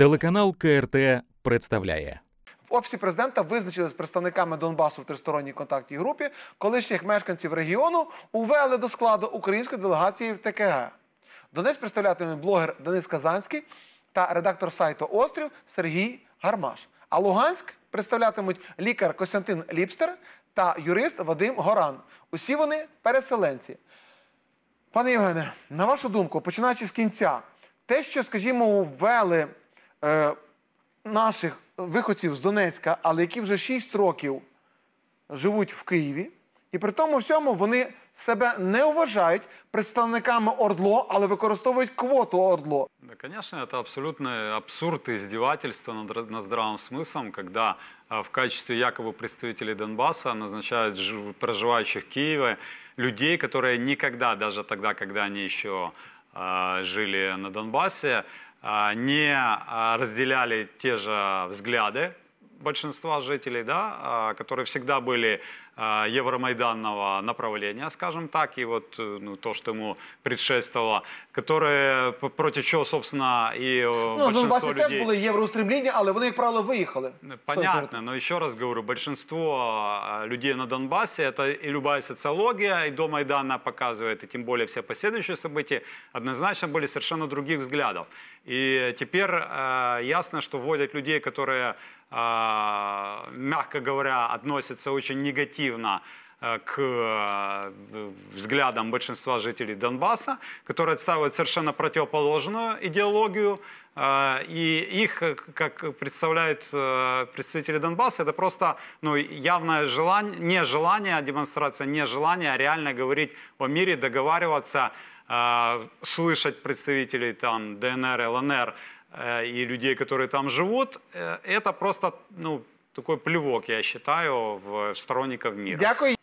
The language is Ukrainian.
Телеканал КРТ представляє. В офісі президента визначили з представниками Донбасу в тристоронній контактній групі колишніх мешканців регіону увели до складу української делегації в ТКГ. Донець представлятимуть блогер Денис Казанський та редактор сайту Острів Сергій Гармаш. А Луганськ представлятимуть лікар Костянтин Ліпстер та юрист Вадим Горан. Усі вони переселенці. Пане Євгене, на вашу думку, починаючи з кінця, те, що, скажімо, ввели е, наших виходців з Донецька, але які вже 6 років живуть в Києві, і при тому всьому вони себе не вважають представниками ОРДЛО, але використовують квоту ОРДЛО. Да, це это абсурд і издевательство над, над здравым смыслом, когда в качестве якобы представителей Донбасу назначають ж проживающих в Києві людей, які ніколи, навіть тоді, коли вони еще э, жили на Донбасі не разделяли те же взгляды, большинства жителей, да, а, которые всегда были а, евромайданного направления, скажем так, и вот э, ну, то, что ему предшествовало, которые против чего, собственно, і э, ну, большинство Донбасі людей... теж були євроустремління, але они, как правило, выехали. Ну, понятно, но еще раз говорю, большинство а, людей на Донбассе это и любая социология, и до Майдана показывает, и тем более все последующие события, однозначно были совершенно других взглядов. И теперь э, ясно, что вводят людей, которые Э, мягко говоря, относятся очень негативно э, к э, взглядам большинства жителей Донбасса, которые отстаивают совершенно противоположную идеологию. И их, как представляют представители Донбасса, это просто ну, явное желание, не а нежелание, демонстрация не нежелания реально говорить о мире, договариваться, слышать представителей там, ДНР, ЛНР, Э, и людей, которые там живут, э, это просто ну, такой плевок, я считаю, в сторонников мира. Дякую.